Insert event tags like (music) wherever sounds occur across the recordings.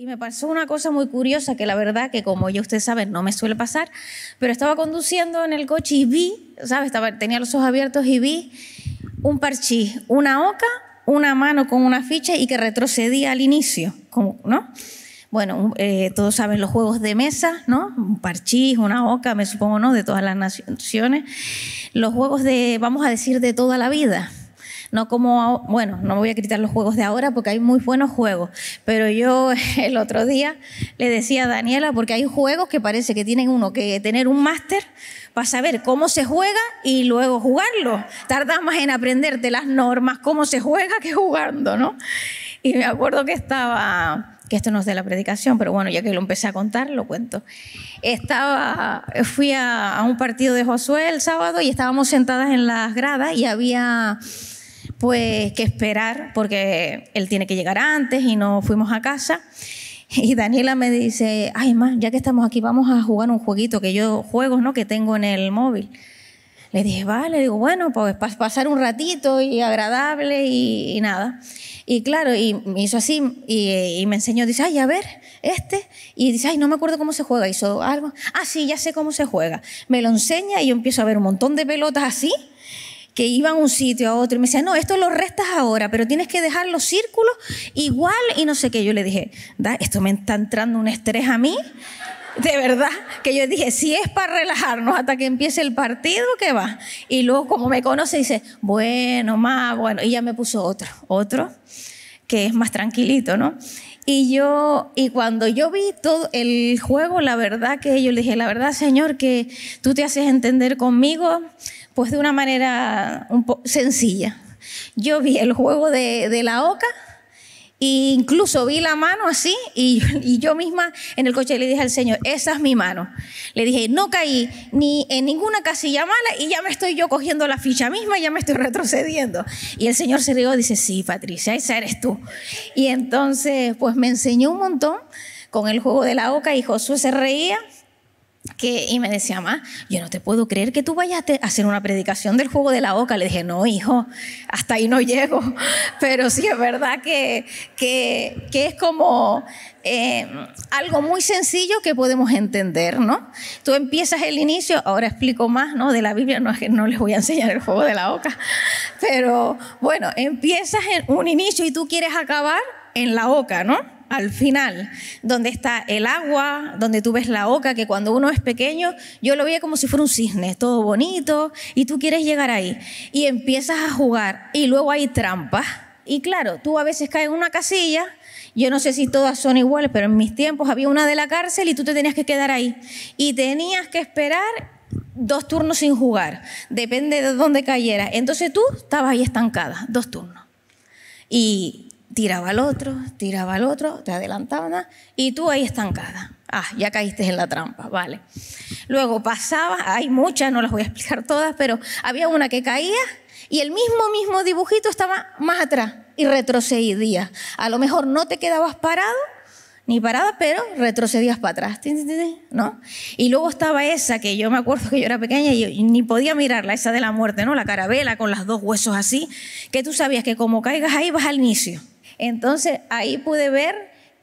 Y me pasó una cosa muy curiosa que la verdad que como ya ustedes saben no me suele pasar, pero estaba conduciendo en el coche y vi, ¿sabes? Estaba, tenía los ojos abiertos y vi un parchís, una oca, una mano con una ficha y que retrocedía al inicio, como, ¿no? Bueno, eh, todos saben los juegos de mesa, ¿no? Un parchís, una oca, me supongo, ¿no? De todas las naciones. Los juegos de, vamos a decir, de toda la vida. No como, bueno, no me voy a criticar los juegos de ahora porque hay muy buenos juegos, pero yo (laughs) el otro día le decía a Daniela, porque hay juegos que parece que tienen uno que tener un máster para saber cómo se juega y luego jugarlo. Tarda más en aprenderte las normas, cómo se juega que jugando, ¿no? Y me acuerdo que estaba que esto no es de la predicación, pero bueno, ya que lo empecé a contar, lo cuento. Estaba, fui a, a, un partido de Josué el sábado y estábamos sentadas en las gradas y había pues que esperar porque él tiene que llegar antes y no fuimos a casa. Y Daniela me dice, ay, más, ya que estamos aquí, vamos a jugar un jueguito que yo juego, ¿no? Que tengo en el móvil. Le dije, vale, digo, bueno, pues pasar un ratito y agradable y, nada. Y claro, y me hizo así y, y, me enseñó, dice, ay, a ver, este. Y dice, ay, no me acuerdo cómo se juega. Hizo algo, ah, sí, ya sé cómo se juega. Me lo enseña y yo empiezo a ver un montón de pelotas así que iba a un sitio, a otro, y me decía, no, esto lo restas ahora, pero tienes que dejar los círculos igual y no sé qué. Yo le dije, da, esto me está entrando un estrés a mí, de verdad, que yo le dije, si es para relajarnos hasta que empiece el partido, ¿qué va? Y luego, como me conoce, dice, bueno, más, bueno, y ya me puso otro, otro, que es más tranquilito, ¿no? Y yo, y cuando yo vi todo el juego, la verdad que yo le dije, la verdad, Señor, que tú te haces entender conmigo, pues de una manera un sencilla. Yo vi el juego de, la OCA e incluso vi la mano así y, yo misma en el coche le dije al Señor, esa es mi mano. Le dije, no caí ni en ninguna casilla mala y ya me estoy yo cogiendo la ficha misma, ya me estoy retrocediendo. Y el Señor se rió y dice, sí, Patricia, esa eres tú. Y entonces, pues me enseñó un montón con el juego de la oca y Josué se reía y me decía, mamá, yo no te puedo creer que tú vayas a hacer una predicación del juego de la boca. Le dije, no, hijo, hasta ahí no llego. (laughs) Pero sí es verdad que, que, es como eh, algo muy sencillo que podemos entender, ¿no? Tú empiezas el inicio, ahora explico más, ¿no? De la Biblia, no es que no les voy a enseñar el juego de la boca, pero bueno, empiezas en un inicio y tú quieres acabar en la boca, ¿no? al final, donde está el agua, donde tú ves la oca, que cuando uno es pequeño, yo lo veía como si fuera un cisne, todo bonito, y tú quieres llegar ahí. Y empiezas a jugar, y luego hay trampas. Y claro, tú a veces caes en una casilla, yo no sé si todas son iguales, pero en mis tiempos había una de la cárcel y tú te tenías que quedar ahí. Y tenías que esperar dos turnos sin jugar, depende de dónde cayera, Entonces tú estabas ahí estancada, dos turnos. Y tiraba al otro, tiraba al otro, te adelantaban y tú ahí estancada. Ah, ya caíste en la trampa, vale. Luego pasaba, hay muchas, no las voy a explicar todas, pero había una que caía y el mismo mismo dibujito estaba más atrás y retrocedía. A lo mejor no te quedabas parado ni parada, pero retrocedías para atrás, ¿no? Y luego estaba esa que yo me acuerdo que yo era pequeña y, ni podía mirarla, esa de la muerte, ¿no? La carabela con los dos huesos así, que tú sabías que como caigas ahí vas al inicio. Entonces ahí pude ver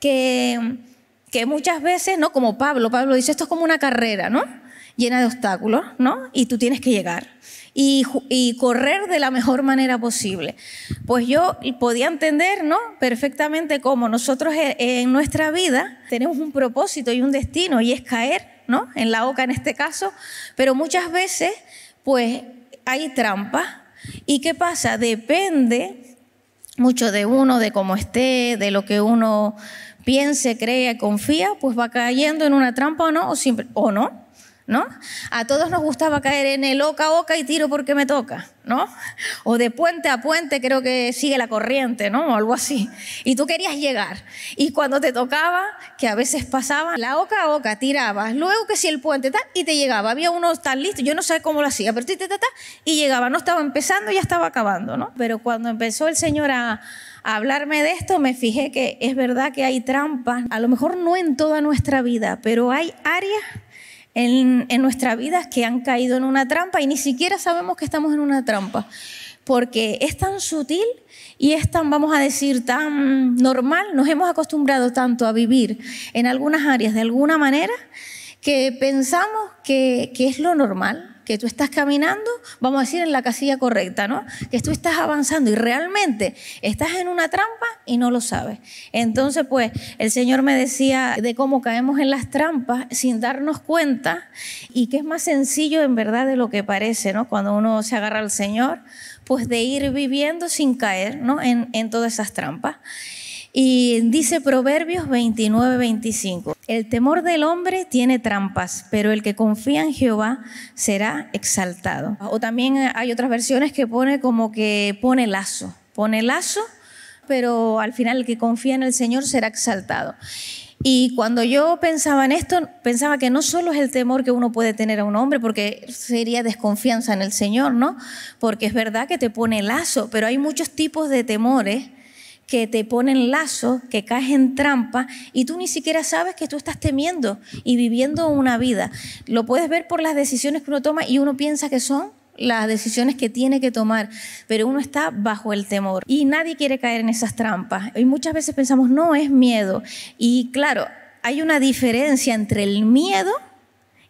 que, muchas veces, ¿no? Como Pablo, Pablo dice, esto es como una carrera, ¿no? Llena de obstáculos, ¿no? Y tú tienes que llegar. Y, correr de la mejor manera posible. Pues yo podía entender ¿no? perfectamente cómo nosotros e, en nuestra vida tenemos un propósito y un destino y es caer, ¿no? en la oca en este caso, pero muchas veces pues hay trampas. ¿Y qué pasa? Depende mucho de uno, de cómo esté, de lo que uno piense, crea, confía, pues va cayendo en una trampa o no, o, o no. ¿no? A todos nos gustaba caer en el oca oca y tiro porque me toca, ¿no? O de puente a puente creo que sigue la corriente, ¿no? O algo así. Y tú querías llegar. Y cuando te tocaba, que a veces pasaba, la oca a oca tirabas, luego que si el puente tal, y te llegaba. Había uno tan listo yo no sé cómo lo hacía, pero te ta, y llegaba, no estaba empezando, ya estaba acabando, ¿no? Pero cuando empezó el Señor a, a hablarme de esto, me fijé que es verdad que hay trampas, a lo mejor no en toda nuestra vida, pero hay áreas en, nuestras nuestra vida que han caído en una trampa y ni siquiera sabemos que estamos en una trampa, porque es tan sutil y es tan, vamos a decir, tan normal, nos hemos acostumbrado tanto a vivir en algunas áreas de alguna manera que pensamos que es lo normal, que tú estás caminando, vamos a decir, en la casilla correcta, ¿no? Que tú estás avanzando y realmente estás en una trampa y no lo sabes. Entonces, pues, el Señor me decía de cómo caemos en las trampas sin darnos cuenta y que es más sencillo en verdad de lo que parece, ¿no? Cuando uno se agarra al Señor, pues de ir viviendo sin caer, ¿no? En, todas esas trampas. Y dice Proverbios 29, 25, el temor del hombre tiene trampas, pero el que confía en Jehová será exaltado. O también hay otras versiones que pone como que pone lazo, pone lazo, pero al final el que confía en el Señor será exaltado. Y cuando yo pensaba en esto, pensaba que no solo es el temor que uno puede tener a un hombre, porque sería desconfianza en el Señor, ¿no? Porque es verdad que te pone lazo, pero hay muchos tipos de temores que te ponen lazos, que caes en trampa y tú ni siquiera sabes que tú estás temiendo y viviendo una vida. Lo puedes ver por las decisiones que uno toma y uno piensa que son las decisiones que tiene que tomar, pero uno está bajo el temor y nadie quiere caer en esas trampas. Y muchas veces pensamos, no, es miedo. Y claro, hay una diferencia entre el miedo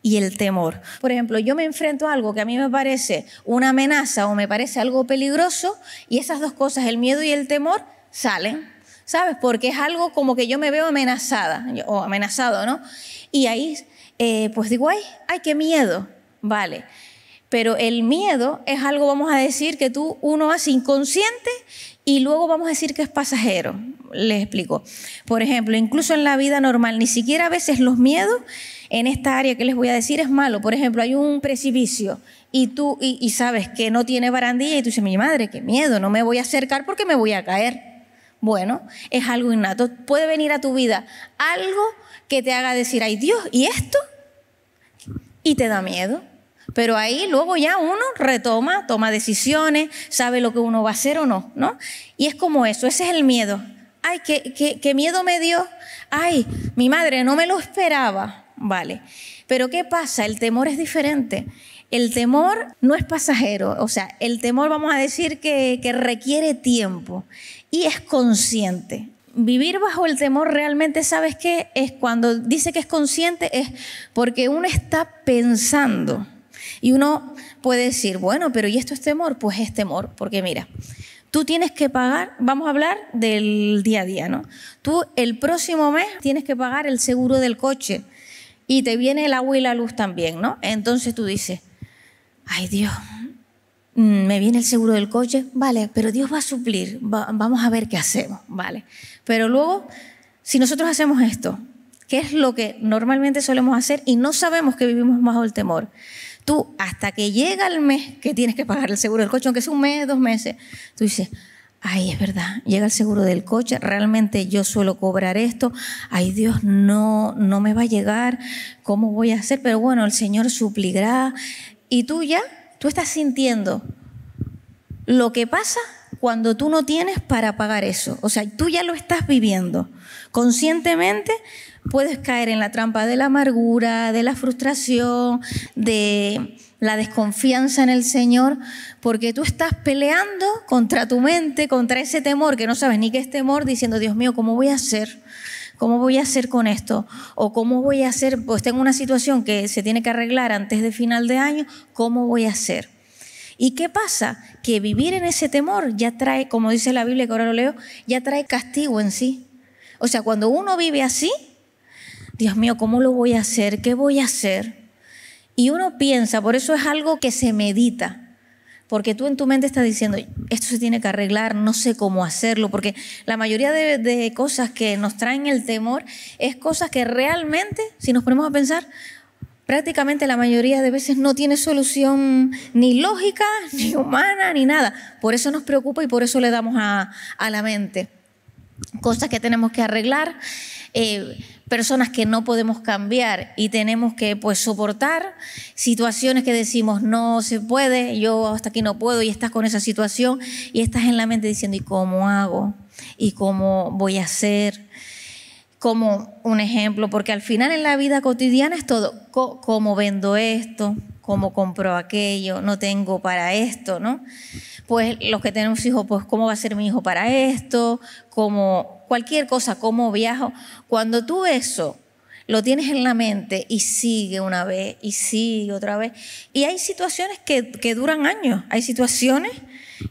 y el temor. Por ejemplo, yo me enfrento a algo que a mí me parece una amenaza o me parece algo peligroso y esas dos cosas, el miedo y el temor, salen, ¿sabes? Porque es algo como que yo me veo amenazada, o amenazado, ¿no? Y ahí, eh, pues digo, ay, ay, qué miedo, vale. Pero el miedo es algo, vamos a decir, que tú uno hace inconsciente y luego vamos a decir que es pasajero. Les explico. Por ejemplo, incluso en la vida normal, ni siquiera a veces los miedos en esta área que les voy a decir es malo. Por ejemplo, hay un precipicio y tú y, y sabes que no tiene barandilla y tú dices, mi madre, qué miedo, no me voy a acercar porque me voy a caer. Bueno, es algo innato. Puede venir a tu vida algo que te haga decir, ay Dios, ¿y esto? Y te da miedo. Pero ahí luego ya uno retoma, toma decisiones, sabe lo que uno va a hacer o no, ¿no? Y es como eso, ese es el miedo. Ay, qué, qué, qué miedo me dio. Ay, mi madre no me lo esperaba. Vale. Pero ¿qué pasa? El temor es diferente el temor no es pasajero, o sea, el temor vamos a decir que, requiere tiempo y es consciente vivir bajo el temor realmente, ¿sabes qué? Es cuando dice que es consciente, es porque uno está pensando. Y uno puede decir, bueno, pero ¿y esto es temor? Pues es temor, porque mira, tú tienes que pagar, vamos a hablar del día a día, ¿no? Tú el próximo mes tienes que pagar el seguro del coche y te viene el agua y la luz también, ¿no? Entonces tú dices, ay Dios, mm, me viene el seguro del coche, vale, pero Dios va a suplir, vamos a ver qué hacemos, vale. Pero luego, si nosotros hacemos esto, que es lo que normalmente solemos hacer y no sabemos que vivimos bajo el temor, tú hasta que llega el mes que tienes que pagar el seguro del coche, aunque sea un mes, dos meses, tú dices, ay, es verdad, llega el seguro del coche, realmente yo suelo cobrar esto, ay Dios, no, no me va a llegar, ¿cómo voy a hacer? Pero bueno, el Señor suplirá, y tú ya, tú estás sintiendo lo que pasa cuando tú no tienes para pagar eso. O sea, tú ya lo estás viviendo. Conscientemente puedes caer en la trampa de la amargura, de la frustración, de la desconfianza en el Señor, porque tú estás peleando contra tu mente, contra ese temor que no sabes ni qué es temor, diciendo, Dios mío, ¿cómo voy a hacer? ¿Cómo voy a hacer con esto? ¿O cómo voy a hacer? Pues tengo una situación que se tiene que arreglar antes de final de año, ¿cómo voy a hacer? ¿Y qué pasa? Que vivir en ese temor ya trae, como dice la Biblia que ahora lo leo, ya trae castigo en sí. O sea, cuando uno vive así, Dios mío, ¿cómo lo voy a hacer? ¿Qué voy a hacer? Y uno piensa, por eso es algo que se medita porque tú en tu mente estás diciendo, esto se tiene que arreglar, no sé cómo hacerlo, porque la mayoría de, cosas que nos traen el temor es cosas que realmente, si nos ponemos a pensar, prácticamente la mayoría de veces no tiene solución ni lógica, (laughs) ni humana, ni nada. Por eso nos preocupa y por eso le damos a, la mente. Cosas que tenemos que arreglar. Eh, personas que no podemos cambiar y tenemos que pues soportar situaciones que decimos no se puede, yo hasta aquí no puedo y estás con esa situación y estás en la mente diciendo ¿y cómo hago? ¿Y cómo voy a hacer? Como un ejemplo, porque al final en la vida cotidiana es todo, ¿cómo vendo esto? ¿Cómo compro aquello? No tengo para esto, ¿no? Pues los que tenemos hijos, pues ¿cómo va a ser mi hijo para esto? ¿Cómo cualquier cosa, como viajo, cuando tú eso lo tienes en la mente y sigue una vez y sigue otra vez. Y hay situaciones que, que, duran años, hay situaciones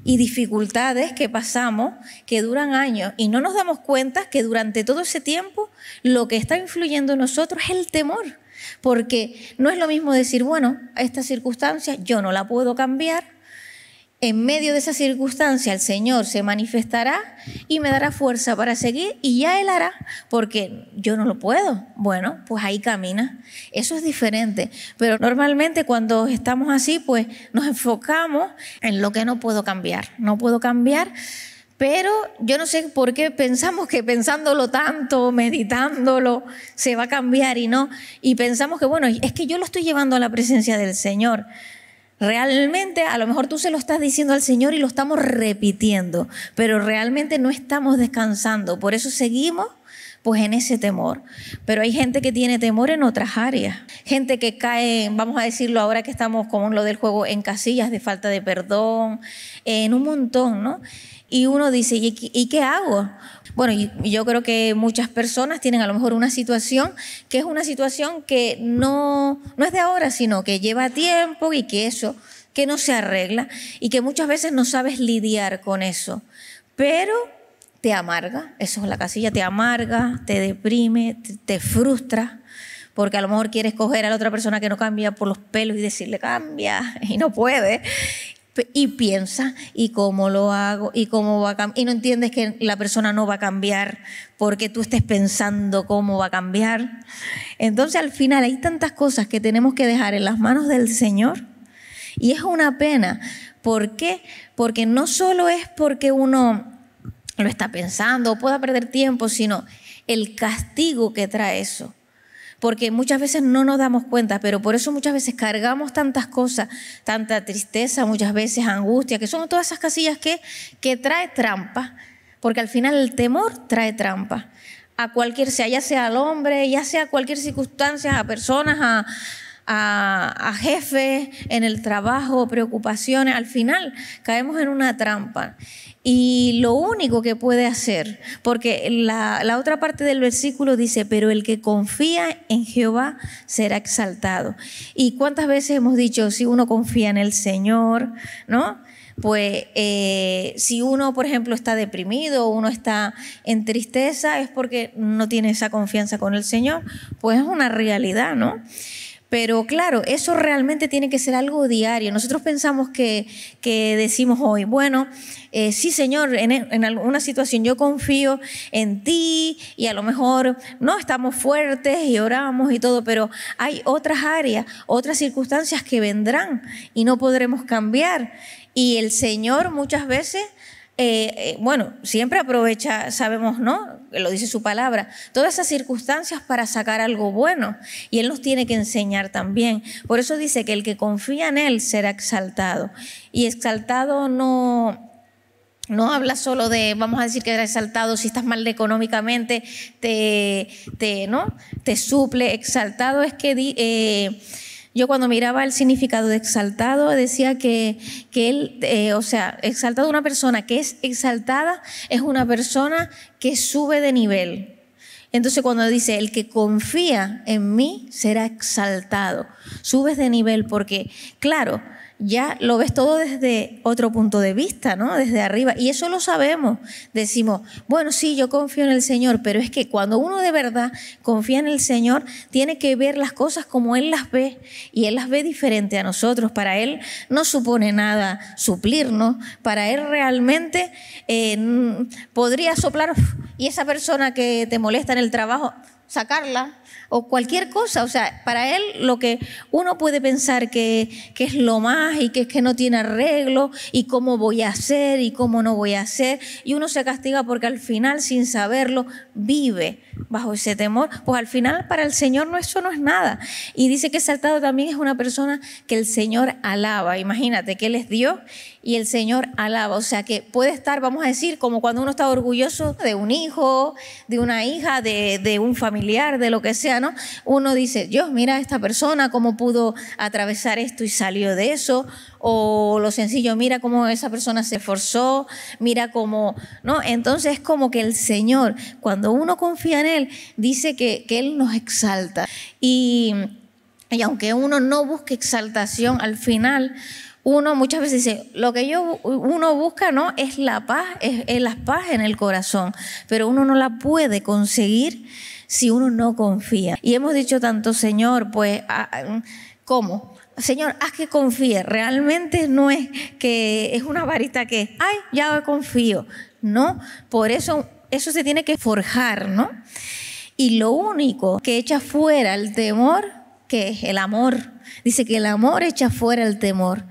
y dificultades que pasamos que duran años y no nos damos cuenta que durante todo ese tiempo lo que está influyendo en nosotros es el temor. Porque no es lo mismo decir, bueno, estas circunstancias yo no la puedo cambiar, en medio de esa circunstancia el Señor se manifestará y me dará fuerza para seguir y ya Él hará, porque yo no lo puedo. Bueno, pues ahí camina. Eso es diferente. Pero normalmente cuando estamos así, pues nos enfocamos en lo que no puedo cambiar. No puedo cambiar. Pero yo no sé por qué pensamos que pensándolo tanto, meditándolo, se va a cambiar y no. Y pensamos que, bueno, es que yo lo estoy llevando a la presencia del Señor. Realmente a lo mejor tú se lo estás diciendo al Señor y lo estamos repitiendo, pero realmente no estamos descansando. Por eso seguimos pues en ese temor. Pero hay gente que tiene temor en otras áreas. Gente que cae, vamos a decirlo ahora que estamos en lo del juego, en casillas de falta de perdón, en un montón, ¿no? Y uno dice, ¿y, qué hago? Bueno, y, yo creo que muchas personas tienen a lo mejor una situación que es una situación que no, no es de ahora, sino que lleva tiempo y que eso, que no se arregla y que muchas veces no sabes lidiar con eso. Pero te amarga, eso es la casilla, te amarga, te deprime, te, te, frustra, porque a lo mejor quieres coger a la otra persona que no cambia por los pelos y decirle cambia (laughs) y no puede y piensa y cómo lo hago y cómo va a y no entiendes que la persona no va a cambiar porque tú estés pensando cómo va a cambiar. Entonces al final hay tantas cosas que tenemos que dejar en las manos del Señor y es una pena. ¿Por qué? Porque no solo es porque uno lo está pensando o pueda perder tiempo, sino el castigo que trae eso porque muchas veces no nos damos cuenta, pero por eso muchas veces cargamos tantas cosas, tanta tristeza, muchas veces angustia, que son todas esas casillas que, que trae trampa, porque al final el temor trae trampa a cualquier sea, ya sea al hombre, ya sea a cualquier circunstancia, a personas, a, a, jefes, en el trabajo, preocupaciones. Al final caemos en una trampa. Y lo único que puede hacer, porque la, otra parte del versículo dice, pero el que confía en Jehová será exaltado. ¿Y cuántas veces hemos dicho, si uno confía en el Señor, ¿no? Pues eh, si uno, por ejemplo, está deprimido, uno está en tristeza, es porque no tiene esa confianza con el Señor, pues es una realidad, ¿no? Pero claro, eso realmente tiene que ser algo diario. Nosotros pensamos que, decimos hoy, bueno, eh, sí Señor, e, en, alguna situación yo confío en ti y a lo mejor no estamos fuertes y oramos y todo, pero hay otras áreas, otras circunstancias que vendrán y no podremos cambiar. Y el Señor muchas veces eh, eh, bueno, siempre aprovecha, sabemos, ¿no? Lo dice su palabra, todas esas circunstancias para sacar algo bueno. Y Él nos tiene que enseñar también. Por eso dice que el que confía en Él será exaltado. Y exaltado no, no habla solo de, vamos a decir que eres exaltado, si estás mal económicamente, te, te, ¿no? te suple. Exaltado es que eh, yo cuando miraba el significado de exaltado decía que, él, eh, o sea, exaltado una persona que es exaltada es una persona que sube de nivel. Entonces cuando dice, el que confía en mí será exaltado, subes de nivel porque, claro, ya lo ves todo desde otro punto de vista, ¿no? Desde arriba. Y eso lo sabemos. Decimos, bueno, sí, yo confío en el Señor, pero es que cuando uno de verdad confía en el Señor, tiene que ver las cosas como Él las ve. Y Él las ve diferente a nosotros. Para Él no supone nada suplirnos. Para Él realmente eh, podría soplar y esa persona que te molesta en el trabajo sacarla o cualquier cosa. O sea, para él lo que uno puede pensar que, que es lo más y que es que no tiene arreglo y cómo voy a hacer y cómo no voy a hacer. Y uno se castiga porque al final, sin saberlo, vive bajo ese temor. Pues al final para el Señor no eso no es nada. Y dice que Saltado también es una persona que el Señor alaba. Imagínate que Él es Dios y el Señor alaba. O sea que puede estar, vamos a decir, como cuando uno está orgulloso de un hijo, de una hija, de, de un familiar de lo que sea, ¿no? Uno dice, Dios, mira a esta persona, cómo pudo atravesar esto y salió de eso, o lo sencillo, mira cómo esa persona se esforzó, mira cómo, ¿no? Entonces es como que el Señor, cuando uno confía en Él, dice que, Él nos exalta. Y, aunque uno no busque exaltación al final, uno muchas veces dice, lo que yo, uno busca no es la paz, es la paz en el corazón, pero uno no la puede conseguir si uno no confía. Y hemos dicho tanto, Señor, pues, ah, mm, ¿cómo? Señor, haz que confíe. Realmente no es que es una varita que, ay, ya confío. No, por eso eso se tiene que forjar, ¿no? Y lo único que echa fuera el temor, que es el amor. Dice que el amor echa fuera el temor.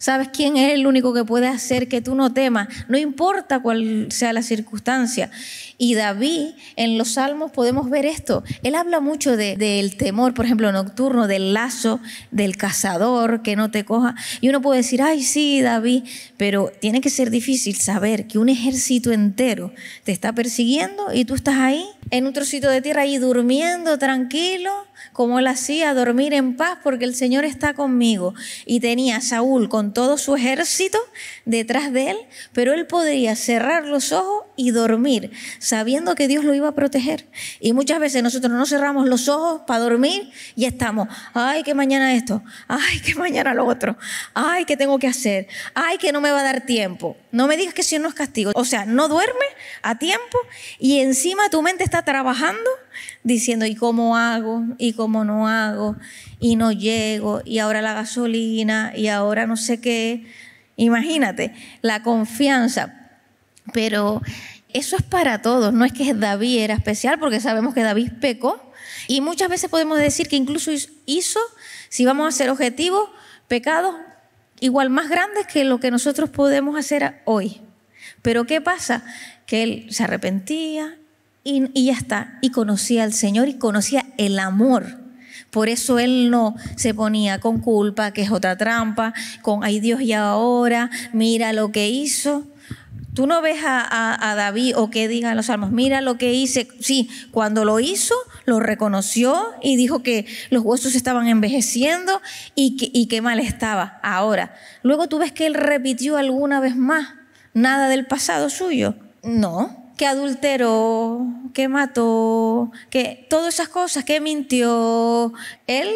¿Sabes quién es el único que puede hacer que tú no temas? No importa cuál sea la circunstancia. Y David, en los salmos podemos ver esto. Él habla mucho del temor, por ejemplo, nocturno, del lazo, del cazador que no te coja. Y uno puede decir, ay, sí, David, pero tiene que ser difícil saber que un ejército entero te está persiguiendo y tú estás ahí, en un trocito de tierra, ahí durmiendo tranquilo como él hacía, dormir en paz, porque el Señor está conmigo. Y tenía a Saúl con todo su ejército detrás de él, pero él podría cerrar los ojos y dormir, sabiendo que Dios lo iba a proteger. Y muchas veces nosotros no cerramos los ojos para dormir y estamos, ay, que mañana esto, ay, qué mañana lo otro, ay, que tengo que hacer, ay, que no me va a dar tiempo. No me digas que si no es castigo. O sea, no duerme a tiempo y encima tu mente está trabajando diciendo, ¿y cómo hago? ¿Y cómo no hago? Y no llego, y ahora la gasolina, y ahora no sé qué. Imagínate, la confianza. Pero eso es para todos, no es que David era especial, porque sabemos que David pecó. Y muchas veces podemos decir que incluso hizo, si vamos a ser objetivos, pecados igual más grandes que lo que nosotros podemos hacer hoy. Pero ¿qué pasa? Que él se arrepentía y, ya está. Y conocía al Señor y conocía el amor. Por eso él no se ponía con culpa, que es otra trampa, con ay Dios y ahora, mira lo que hizo. Tú no ves a, David o que digan los salmos, mira lo que hice. Sí, cuando lo hizo, lo reconoció y dijo que los huesos estaban envejeciendo y que, y que mal estaba. Ahora, luego tú ves que él repitió alguna vez más nada del pasado suyo. No, que adulteró, que mató, que todas esas cosas, que mintió, él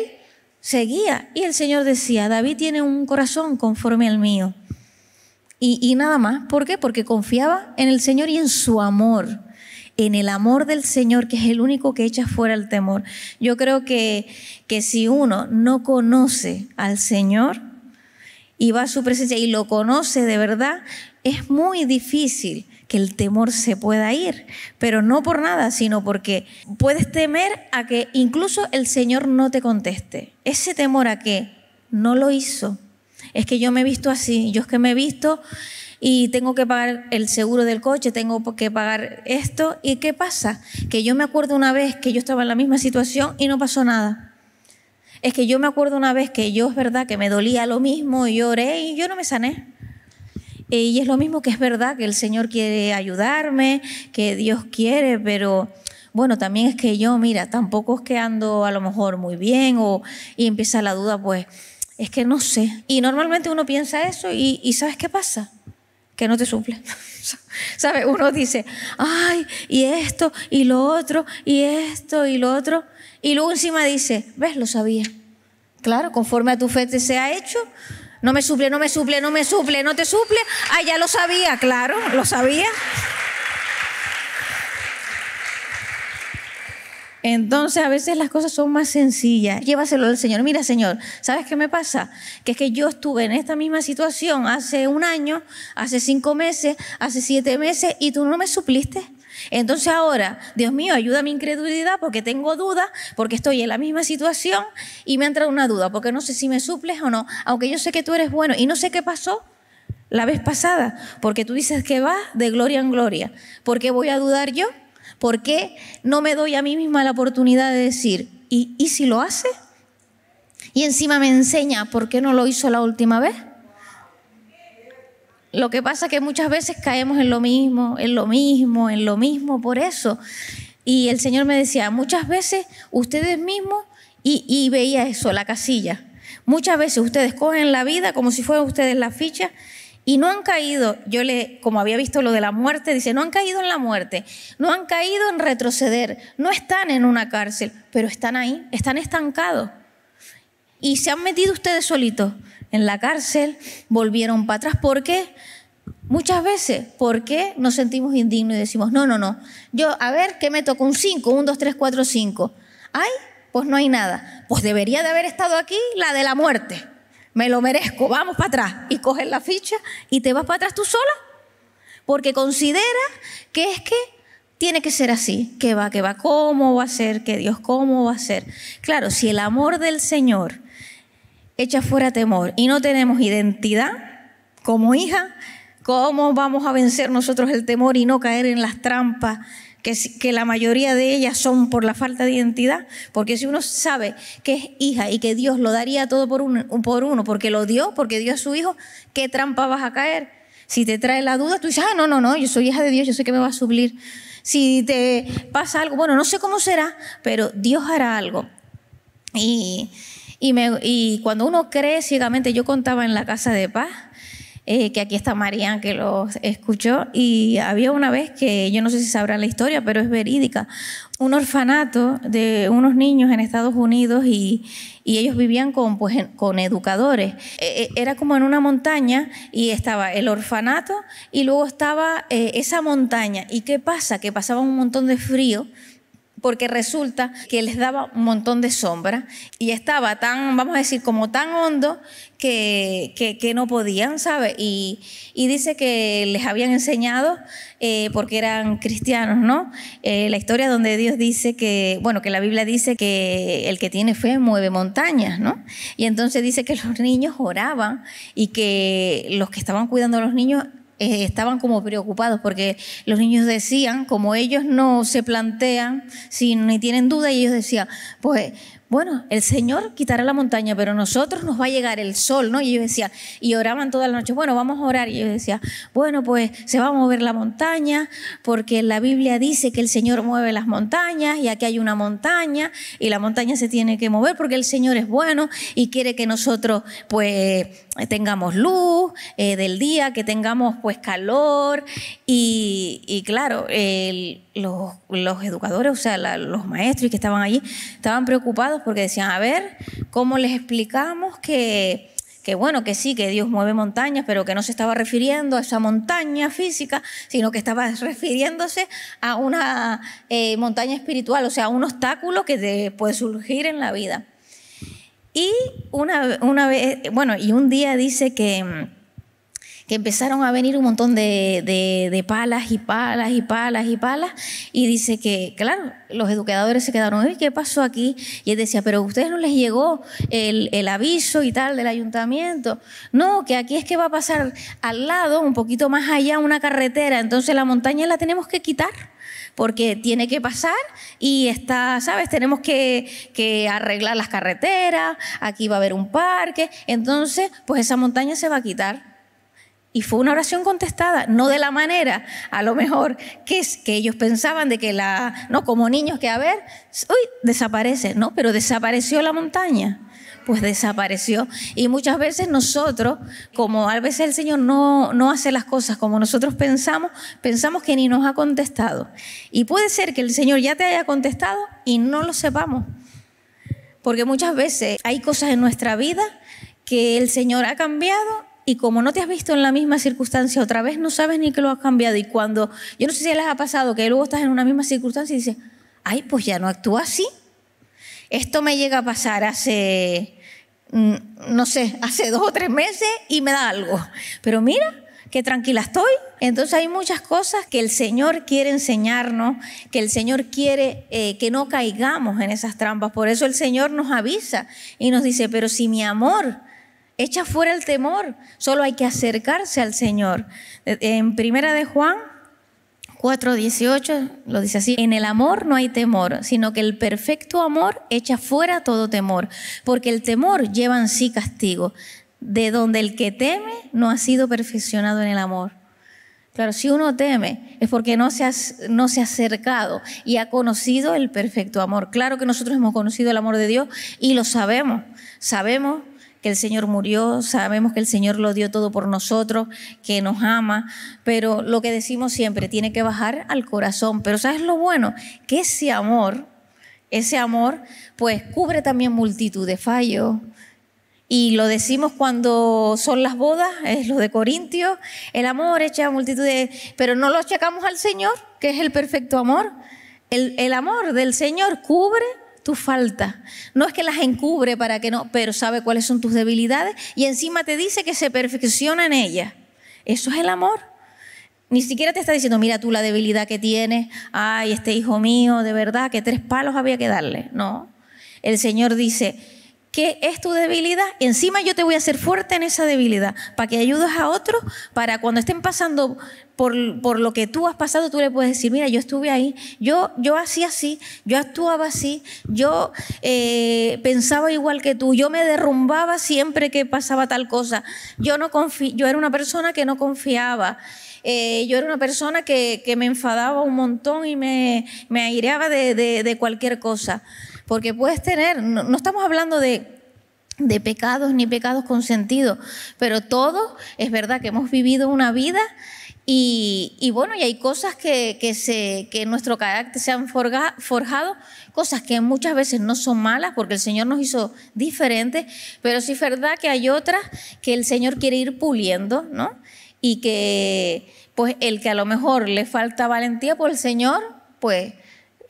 seguía. Y el Señor decía, David tiene un corazón conforme al mío. Y, nada más. ¿Por qué? Porque confiaba en el Señor y en su amor. En el amor del Señor, que es el único que echa fuera el temor. Yo creo que, que si uno no conoce al Señor y va a su presencia y lo conoce de verdad, es muy difícil que el temor se pueda ir, pero no por nada, sino porque puedes temer a que incluso el Señor no te conteste. Ese temor a que no lo hizo. Es que yo me he visto así, yo es que me he visto y tengo que pagar el seguro del coche, tengo que pagar esto. ¿Y qué pasa? Que yo me acuerdo una vez que yo estaba en la misma situación y no pasó nada. Es que yo me acuerdo una vez que yo es verdad que me dolía lo mismo y lloré y yo no me sané y es lo mismo que es verdad que el Señor quiere ayudarme, que Dios quiere, pero bueno, también es que yo, mira, tampoco es que ando a lo mejor muy bien o, y empieza la duda, pues es que no sé. Y normalmente uno piensa eso y, ¿sabes qué pasa? Que no te suple. (laughs) ¿Sabes? Uno dice, ay, y esto, y lo otro, y esto, y lo otro. Y luego encima dice, ves, lo sabía. Claro, conforme a tu fe te sea hecho, no me suple, no me suple, no me suple, no te suple. Ah, ya lo sabía, claro, lo sabía. Entonces a veces las cosas son más sencillas. Llévaselo al Señor. Mira, Señor, ¿sabes qué me pasa? Que es que yo estuve en esta misma situación hace un año, hace cinco meses, hace siete meses y tú no me supliste. Entonces ahora, Dios mío, ayuda mi incredulidad porque tengo dudas, porque estoy en la misma situación y me ha entrado una duda, porque no sé si me suples o no, aunque yo sé que tú eres bueno y no sé qué pasó la vez pasada, porque tú dices que vas de gloria en gloria. ¿Por qué voy a dudar yo? ¿Por qué no me doy a mí misma la oportunidad de decir, y si lo hace? Y encima me enseña por qué no lo hizo la última vez. Lo que pasa es que muchas veces caemos en lo mismo, en lo mismo, en lo mismo, por eso. Y el Señor me decía, muchas veces ustedes mismos, y, veía eso, la casilla. Muchas veces ustedes cogen la vida como si fueran ustedes la ficha y no han caído, yo le, como había visto lo de la muerte, dice, no han caído en la muerte, no han caído en retroceder, no están en una cárcel, pero están ahí, están estancados. Y se han metido ustedes solitos en la cárcel, volvieron para atrás. ¿Por qué? Muchas veces, porque qué nos sentimos indignos y decimos, no, no, no, yo, a ver, ¿qué me toca? Un 5, un 2, 3, 4, 5. ¿Ay? Pues no hay nada. Pues debería de haber estado aquí la de la muerte. Me lo merezco, vamos para atrás. Y coges la ficha y te vas para atrás tú sola. Porque considera que es que tiene que ser así. que va, que va? ¿Cómo va a ser? que Dios? ¿Cómo va a ser? Claro, si el amor del Señor echa fuera temor y no tenemos identidad como hija, ¿cómo vamos a vencer nosotros el temor y no caer en las trampas que, que, la mayoría de ellas son por la falta de identidad? Porque si uno sabe que es hija y que Dios lo daría todo por, un, por uno, porque lo dio, porque dio a su hijo, ¿qué trampa vas a caer? Si te trae la duda, tú dices, ah, no, no, no, yo soy hija de Dios, yo sé que me va a suplir. Si te pasa algo, bueno, no sé cómo será, pero Dios hará algo. Y, y, y cuando uno cree ciegamente, yo contaba en la casa de paz, eh, que aquí está María que los escuchó, y había una vez que, yo no sé si sabrán la historia, pero es verídica, un orfanato de unos niños en Estados Unidos y, ellos vivían con, pues, con educadores. Eh, eh, era como en una montaña y estaba el orfanato y luego estaba esa montaña. ¿Y qué pasa? Que pasaba un montón de frío porque resulta que les daba un montón de sombra y estaba tan, vamos a decir, como tan hondo que, que, no podían, ¿sabes? Y, dice que les habían enseñado, eh, porque eran cristianos, ¿no? Eh, la historia donde Dios dice que, bueno, que la Biblia dice que el que tiene fe mueve montañas, ¿no? Y entonces dice que los niños oraban y que los que estaban cuidando a los niños eh, estaban como preocupados porque los niños decían, como ellos no se plantean, si ni tienen duda, ellos decían, pues bueno, el Señor quitará la montaña, pero nosotros nos va a llegar el sol, ¿no? Y yo decía, y oraban toda la noche, bueno, vamos a orar. Y yo decía, bueno, pues se va a mover la montaña, porque la Biblia dice que el Señor mueve las montañas, y aquí hay una montaña, y la montaña se tiene que mover porque el Señor es bueno y quiere que nosotros, pues, tengamos luz eh, del día, que tengamos, pues, calor. Y, y claro, el los, educadores, o sea, los maestros que estaban allí, estaban preocupados porque decían, a ver, ¿cómo les explicamos que, bueno, que sí, que Dios mueve montañas, pero que no se estaba refiriendo a esa montaña física, sino que estaba (laughs) refiriéndose a una eh, montaña espiritual, o sea, a un obstáculo que puede surgir en la vida. Y una, una vez, bueno, y un día dice que que empezaron a venir un montón de, palas y palas y palas y palas. Y dice que, claro, los educadores se quedaron, ¿qué pasó aquí? Y él decía, pero a ustedes no les llegó el, aviso y tal del ayuntamiento. No, que aquí es que va a pasar al lado, un poquito más allá, una carretera. Entonces la montaña la tenemos que quitar porque tiene que pasar y está, ¿sabes? Tenemos que, que, arreglar las carreteras, aquí va a haber un parque, entonces pues esa montaña se va a quitar. Y fue una oración contestada, no de la manera, a lo mejor, que es que ellos pensaban de que la, no, como niños que a ver, uy, desaparece, no, pero desapareció la montaña. Pues desapareció. Y muchas veces nosotros, como a veces el Señor no, no hace las cosas como nosotros pensamos, pensamos que ni nos ha contestado. Y puede ser que el Señor ya te haya contestado y no lo sepamos. Porque muchas veces hay cosas en nuestra vida que el Señor ha cambiado y como no te has visto en la misma circunstancia otra vez, no sabes ni que lo has cambiado. Y cuando, yo no sé si les ha pasado que luego estás en una misma circunstancia y dices, ay, pues ya no actúa así. Esto me llega a pasar hace, mm, no sé, hace dos o tres meses y me da algo. Pero mira, qué tranquila estoy. Entonces hay muchas cosas que el Señor quiere enseñarnos, que el Señor quiere eh, que no caigamos en esas trampas. Por eso el Señor nos avisa y nos dice, pero si mi amor echa fuera el temor, solo hay que acercarse al Señor. Eh, en primera de Juan 4:18 lo dice así, en el amor no hay temor, sino que el perfecto amor echa fuera todo temor, porque el temor lleva en sí castigo, de donde el que teme no ha sido perfeccionado en el amor. Claro, si uno teme es porque no se, ha, no se ha acercado y ha conocido el perfecto amor. Claro que nosotros hemos conocido el amor de Dios y lo sabemos. Sabemos que el Señor murió, sabemos que el Señor lo dio todo por nosotros, que nos ama, pero lo que decimos siempre tiene que bajar al corazón. Pero ¿sabes lo bueno? Que ese amor, ese amor, pues cubre también multitud de fallos, y lo decimos cuando son las bodas, es lo de Corintios, el amor echa multitud de... Pero no lo achacamos al Señor, que es el perfecto amor. El, el amor del Señor cubre tu falta. No es que las encubre para que no, pero sabe cuáles son tus debilidades y encima te dice que se perfecciona en ellas. Eso es el amor. Ni siquiera te está diciendo, mira tú la debilidad que tienes, ay, este hijo mío, de verdad, que tres palos había que darle. No. El Señor dice, qué es tu debilidad. encima yo te voy a hacer fuerte en esa debilidad, para que ayudes a otros, para cuando estén pasando por, lo que tú has pasado, tú le puedes decir, mira, yo estuve ahí, yo, yo hacía así, yo actuaba así, yo eh, pensaba igual que tú, yo me derrumbaba siempre que pasaba tal cosa, yo, no yo era una persona que no confiaba. Eh, yo era una persona que, me enfadaba un montón y me, aireaba de cualquier cosa. Porque puedes tener, no, estamos hablando de pecados ni pecados con sentido, pero todo es verdad que hemos vivido una vida y, bueno, y hay cosas que, que, se, nuestro carácter se han forjado, cosas que muchas veces no son malas porque el Señor nos hizo diferentes, pero sí es verdad que hay otras que el Señor quiere ir puliendo, ¿no? Y que pues el que a lo mejor le falta valentía, por el Señor pues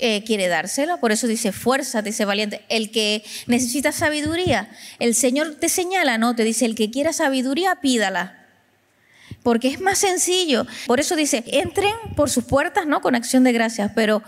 eh, quiere dársela, por eso dice fuerza, dice valiente. El que necesita sabiduría, el Señor te señala, no, te dice, el que quiera sabiduría, pídala. Porque es más sencillo. Por eso dice, entren por sus puertas, ¿no? Con acción de gracias, pero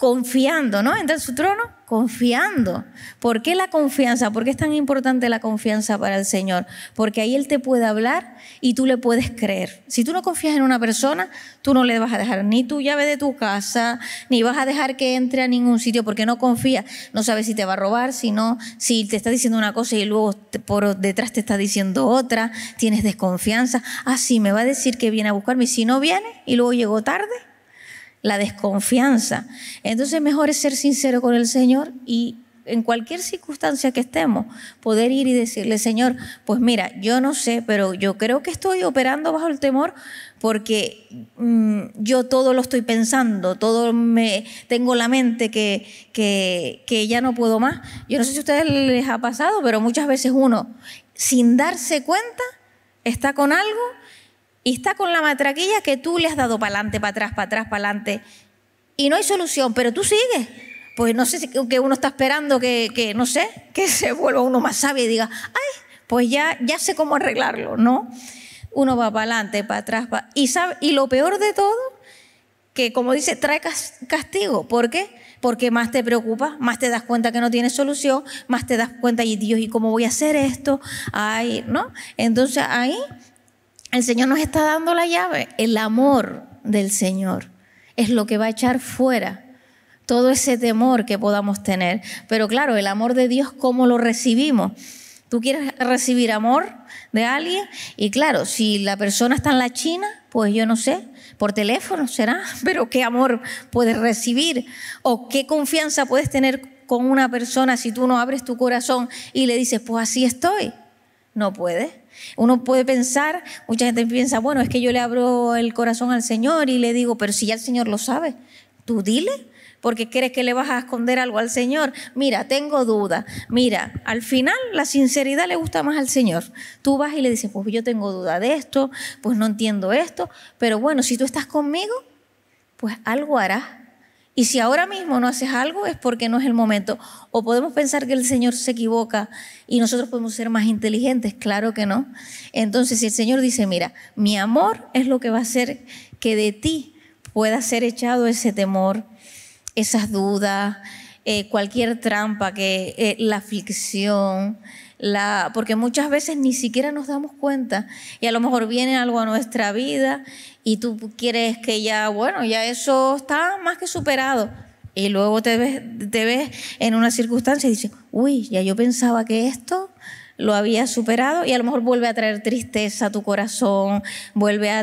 confiando, ¿no? Entra en su trono confiando. ¿Por qué la confianza? ¿Por qué es tan importante la confianza para el Señor? Porque ahí Él te puede hablar y tú le puedes creer. Si tú no confías en una persona, tú no le vas a dejar ni tu llave de tu casa, ni vas a dejar que entre a ningún sitio porque no confías. No sabes si te va a robar, si no, si te está diciendo una cosa y luego por detrás te está diciendo otra, tienes desconfianza. Ah, sí, me va a decir que viene a buscarme. Si no viene y luego llegó tarde, la desconfianza. Entonces mejor es ser sincero con el Señor y en cualquier circunstancia que estemos, poder ir y decirle, Señor, pues mira, yo no sé, pero yo creo que estoy operando bajo el temor porque mm, yo todo lo estoy pensando, todo me tengo la mente que, que, que ya no puedo más. Yo no sé si a ustedes les ha pasado, pero muchas veces uno, sin darse cuenta, está con algo y está con la matraquilla que tú le has dado para adelante, para atrás, para atrás, para adelante, y no hay solución, pero tú sigues. Pues no sé, si, que uno está esperando que, no sé, que se vuelva uno más sabio y diga, ay, pues ya, ya sé cómo arreglarlo, ¿no? Uno va para adelante, para atrás, y, y lo peor de todo, que como dice, trae castigo. ¿Por qué? Porque más te preocupa, más te das cuenta que no tienes solución, más te das cuenta, y Dios, ¿y cómo voy a hacer esto? Ay, ¿no? Entonces ahí el Señor nos está dando la llave. El amor del Señor es lo que va a echar fuera todo ese temor que podamos tener. Pero claro, el amor de Dios, ¿cómo lo recibimos? Tú quieres recibir amor de alguien y claro, si la persona está en la China, pues yo no sé, por teléfono será, (laughs) pero qué amor puedes recibir o qué confianza puedes tener con una persona si tú no abres tu corazón y le dices, pues así estoy. No puedes. Uno puede pensar, mucha gente piensa, bueno, es que yo le abro el corazón al Señor y le digo, pero si ya el Señor lo sabe, tú dile, porque crees que le vas a esconder algo al Señor. Mira, tengo duda. Mira, al final la sinceridad le gusta más al Señor. Tú vas y le dices, pues yo tengo duda de esto, pues no entiendo esto, pero bueno, si tú estás conmigo, pues algo harás y si ahora mismo no haces algo es porque no es el momento. O podemos pensar que el Señor se equivoca y nosotros podemos ser más inteligentes. Claro que no. Entonces, si el Señor dice, mira, mi amor es lo que va a hacer que de ti pueda ser echado ese temor, esas dudas, eh, cualquier trampa, que eh, la aflicción, porque muchas veces ni siquiera nos damos cuenta y a lo mejor viene algo a nuestra vida y tú quieres que ya, bueno, ya eso está más que superado. Y luego te ves, te ves en una circunstancia y dices, uy, ya yo pensaba que esto lo había superado y a lo mejor vuelve a traer tristeza a tu corazón, vuelve a,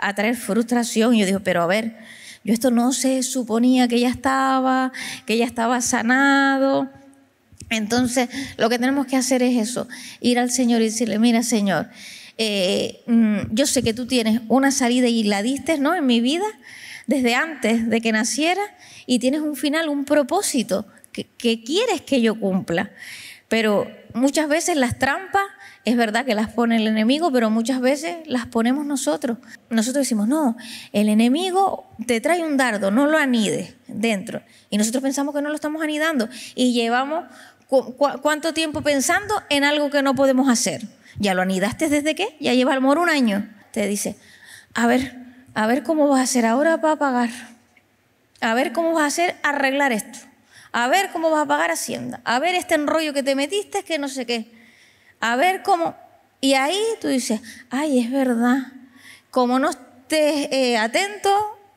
a traer frustración. Y yo digo, pero a ver, yo esto no se suponía que ya estaba, que ya estaba sanado. Entonces, lo que tenemos que hacer es eso, ir al Señor y decirle, mira Señor, eh, mm, yo sé que tú tienes una salida y la diste ¿no? en mi vida desde antes de que naciera y tienes un final, un propósito que, que quieres que yo cumpla. Pero muchas veces las trampas, es verdad que las pone el enemigo, pero muchas veces las ponemos nosotros. Nosotros decimos, no, el enemigo te trae un dardo, no lo anides dentro. Y nosotros pensamos que no lo estamos anidando y llevamos cuánto tiempo pensando en algo que no podemos hacer? ¿Ya lo anidaste desde qué? Ya lleva el moro un año. Te dice, a ver, a ver cómo vas a hacer ahora para pagar. A ver cómo vas a hacer arreglar esto. A ver cómo vas a pagar Hacienda. A ver este enrollo que te metiste, que no sé qué. A ver cómo... Y ahí tú dices, ay, es verdad. Como no estés eh, atento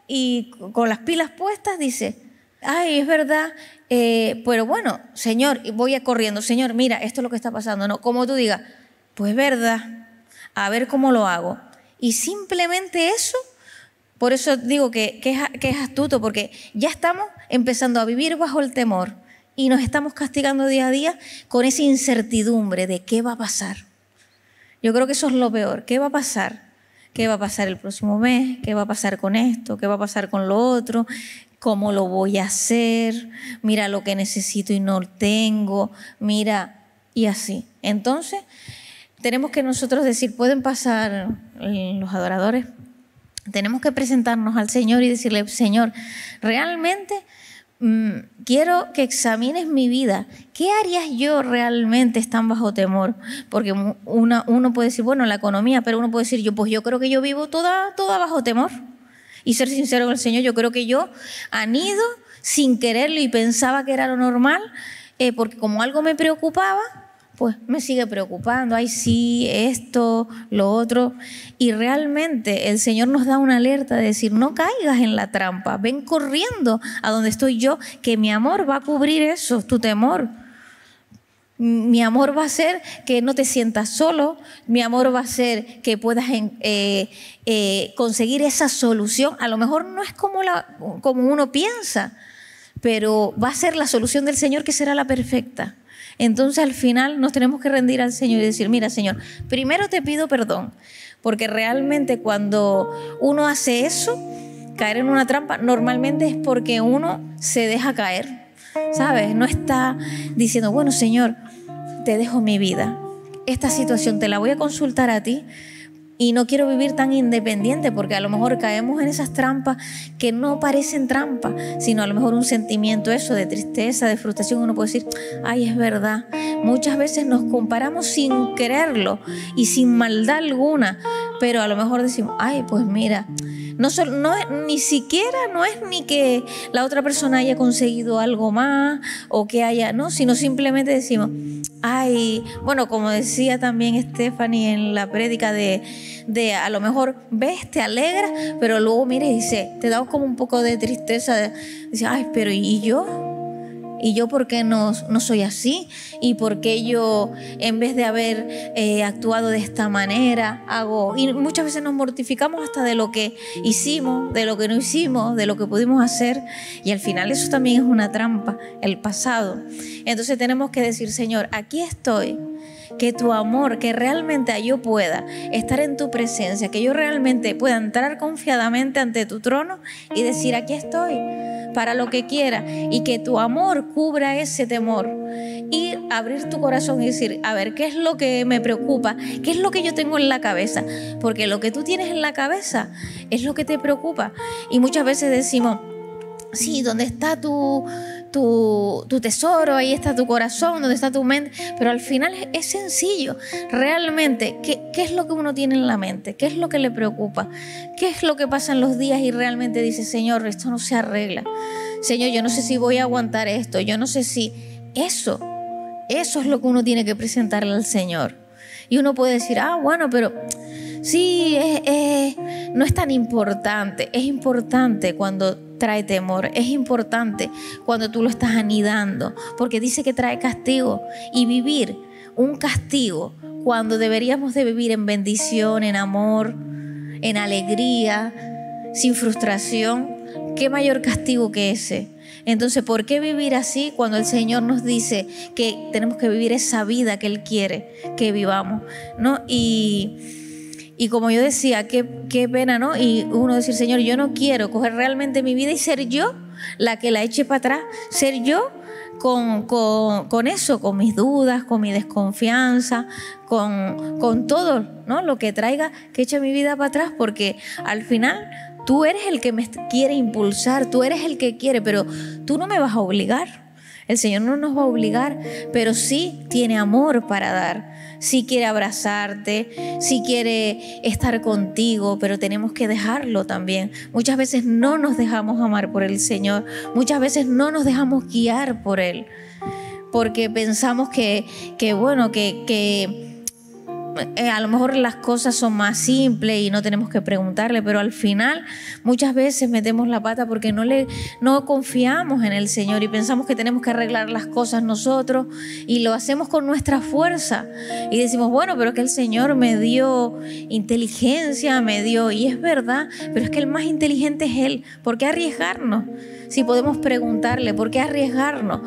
y con las pilas puestas, dice, ay, es verdad, eh, pero bueno, Señor, voy corriendo, Señor, mira, esto es lo que está pasando. No, como tú digas, pues verdad, a ver cómo lo hago. Y simplemente eso, por eso digo que, es, que es astuto, porque ya estamos empezando a vivir bajo el temor y nos estamos castigando día a día con esa incertidumbre de qué va a pasar. Yo creo que eso es lo peor, qué va a pasar. ¿Qué va a pasar el próximo mes? ¿Qué va a pasar con esto? ¿Qué va a pasar con lo otro? cómo lo voy a hacer, mira lo que necesito y no tengo, mira, y así. Entonces, tenemos que nosotros decir, pueden pasar los adoradores, tenemos que presentarnos al Señor y decirle, Señor, realmente mm, quiero que examines mi vida. ¿Qué áreas yo realmente están bajo temor? Porque uno puede decir, bueno, la economía, pero uno puede decir, yo, pues yo creo que yo vivo toda, toda bajo temor y ser sincero con el Señor, yo creo que yo han ido sin quererlo y pensaba que era lo normal, eh, porque como algo me preocupaba, pues me sigue preocupando, ay sí, esto, lo otro. Y realmente el Señor nos da una alerta de decir, no caigas en la trampa, ven corriendo a donde estoy yo, que mi amor va a cubrir eso, tu temor. Mi amor va a ser que no te sientas solo, mi amor va a ser que puedas eh, eh, conseguir esa solución. A lo mejor no es como, la, como uno piensa, pero va a ser la solución del Señor que será la perfecta. Entonces al final nos tenemos que rendir al Señor y decir, mira Señor, primero te pido perdón, porque realmente cuando uno hace eso, caer en una trampa, normalmente es porque uno se deja caer ¿sabes? No está diciendo, bueno Señor, te dejo mi vida. Esta situación te la voy a consultar a ti y no quiero vivir tan independiente porque a lo mejor caemos en esas trampas que no parecen trampas, sino a lo mejor un sentimiento eso de tristeza, de frustración, uno puede decir, ay, es verdad. Muchas veces nos comparamos sin quererlo y sin maldad alguna, pero a lo mejor decimos, ay, pues mira, no, no, ni siquiera no es ni que la otra persona haya conseguido algo más o que haya, no, sino simplemente decimos, ay, bueno, como decía también Stephanie en la prédica de, de a lo mejor ves, te alegras, pero luego mire, dice, te da como un poco de tristeza, dice, ay, pero ¿y yo? ¿Y yo por qué no, no soy así? ¿Y por yo, en vez de haber eh, actuado de esta manera, hago... Y muchas veces nos mortificamos hasta de lo que hicimos, de lo que no hicimos, de lo que pudimos hacer. Y al final eso también es una trampa, el pasado. Entonces tenemos que decir, Señor, aquí estoy que tu amor, que realmente yo pueda estar en tu presencia, que yo realmente pueda entrar confiadamente ante tu trono y decir, aquí estoy para lo que quiera y que tu amor cubra ese temor. Y abrir tu corazón y decir, a ver, ¿qué es lo que me preocupa? ¿Qué es lo que yo tengo en la cabeza? Porque lo que tú tienes en la cabeza es lo que te preocupa. Y muchas veces decimos, sí, ¿dónde está tu tu, tesoro, ahí está tu corazón, donde está tu mente, pero al final es, sencillo, realmente, ¿qué, es lo que uno tiene en la mente? ¿Qué es lo que le preocupa? ¿Qué es lo que pasa en los días y realmente dice, Señor, esto no se arregla? Señor, yo no sé si voy a aguantar esto, yo no sé si eso, eso es lo que uno tiene que presentarle al Señor. Y uno puede decir, ah, bueno, pero sí, no es tan importante. Es importante cuando trae temor. Es importante cuando tú lo estás anidando, porque dice que trae castigo. Y vivir un castigo cuando deberíamos de vivir en bendición, en amor, en alegría, sin frustración, ¿qué mayor castigo que ese? Entonces, ¿por qué vivir así cuando el Señor nos dice que tenemos que vivir esa vida que Él quiere que vivamos? ¿No? Y y como yo decía, qué, pena, ¿no? Y uno decir, Señor, yo no quiero coger realmente mi vida y ser yo la que la eche para atrás, ser yo con, con, eso, con mis dudas, con mi desconfianza, con, con todo ¿no? lo que traiga que eche mi vida para atrás, porque al final tú eres el que me quiere impulsar, tú eres el que quiere, pero tú no me vas a obligar. El Señor no nos va a obligar, pero sí tiene amor para dar si quiere abrazarte, si quiere estar contigo, pero tenemos que dejarlo también. Muchas veces no nos dejamos amar por el Señor, muchas veces no nos dejamos guiar por Él, porque pensamos que, que bueno, que... que eh, a lo mejor las cosas son más simples y no tenemos que preguntarle, pero al final muchas veces metemos la pata porque no, le, no confiamos en el Señor y pensamos que tenemos que arreglar las cosas nosotros y lo hacemos con nuestra fuerza. Y decimos, bueno, pero que el Señor me dio inteligencia, me dio, y es verdad, pero es que el más inteligente es Él. ¿Por qué arriesgarnos? Si podemos preguntarle, ¿por qué arriesgarnos?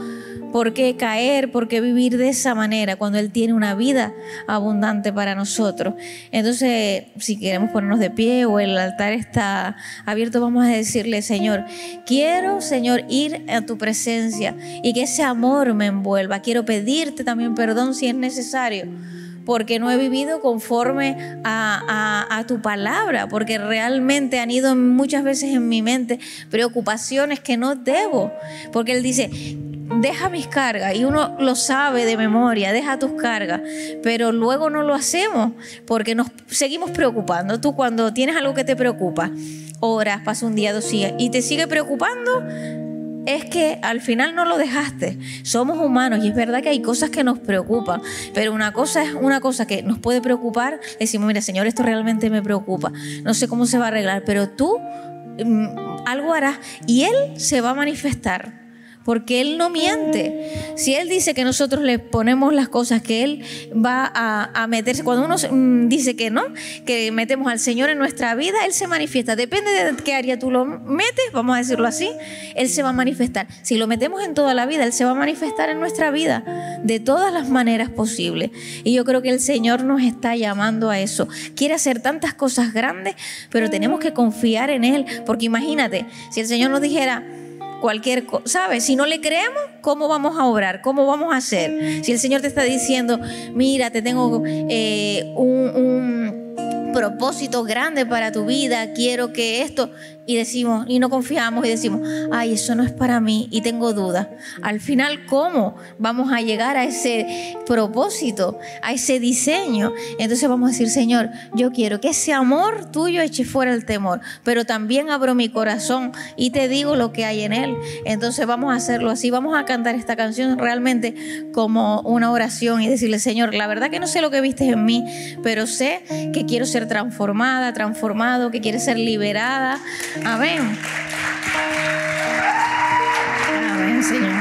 ¿Por qué caer? ¿Por qué vivir de esa manera cuando Él tiene una vida abundante para nosotros? Entonces, si queremos ponernos de pie o el altar está abierto, vamos a decirle, Señor, quiero, Señor, ir a tu presencia y que ese amor me envuelva. Quiero pedirte también perdón si es necesario porque no he vivido conforme a, a, tu palabra, porque realmente han ido muchas veces en mi mente preocupaciones que no debo, porque Él dice, deja mis cargas y uno lo sabe de memoria, deja tus cargas, pero luego no lo hacemos porque nos seguimos preocupando. Tú cuando tienes algo que te preocupa, horas, pasa un día, dos días y te sigue preocupando, es que al final no lo dejaste. Somos humanos y es verdad que hay cosas que nos preocupan, pero una cosa es una cosa que nos puede preocupar, decimos, mira, Señor, esto realmente me preocupa, no sé cómo se va a arreglar, pero tú mm, algo harás y Él se va a manifestar porque Él no miente. Si Él dice que nosotros le ponemos las cosas que Él va a, meterse, cuando uno mm, dice que no, que metemos al Señor en nuestra vida, Él se manifiesta. Depende de qué área tú lo metes, vamos a decirlo así, Él se va a manifestar. Si lo metemos en toda la vida, Él se va a manifestar en nuestra vida de todas las maneras posibles. Y yo creo que el Señor nos está llamando a eso. Quiere hacer tantas cosas grandes, pero tenemos que confiar en Él, porque imagínate, si el Señor nos dijera, cualquier cosa, ¿sabes? Si no le creemos, ¿cómo vamos a obrar? ¿Cómo vamos a hacer? Mm. Si el Señor te está diciendo, mira, te tengo eh, un propósito grande para tu vida, quiero que esto, y decimos, y no confiamos y decimos, ay, eso no es para mí y tengo dudas. Al final, ¿cómo vamos a llegar a ese propósito, a ese diseño? Entonces vamos a decir, Señor, yo quiero que ese amor tuyo eche fuera el temor, pero también abro mi corazón y te digo lo que hay en él. Entonces vamos a hacerlo así, vamos a cantar esta canción realmente como una oración y decirle, Señor, la verdad que no sé lo que viste en mí, pero sé que quiero ser transformada, transformado, que quiero ser liberada Amén. Amén, Señor.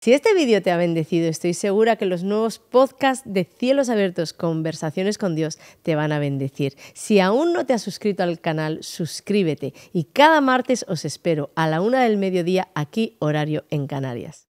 Si este vídeo te ha bendecido, estoy segura que los nuevos podcasts de Cielos Abiertos, Conversaciones con Dios, te van a bendecir. Si aún no te has suscrito al canal, suscríbete y cada martes os espero a la una del mediodía aquí, horario en Canarias.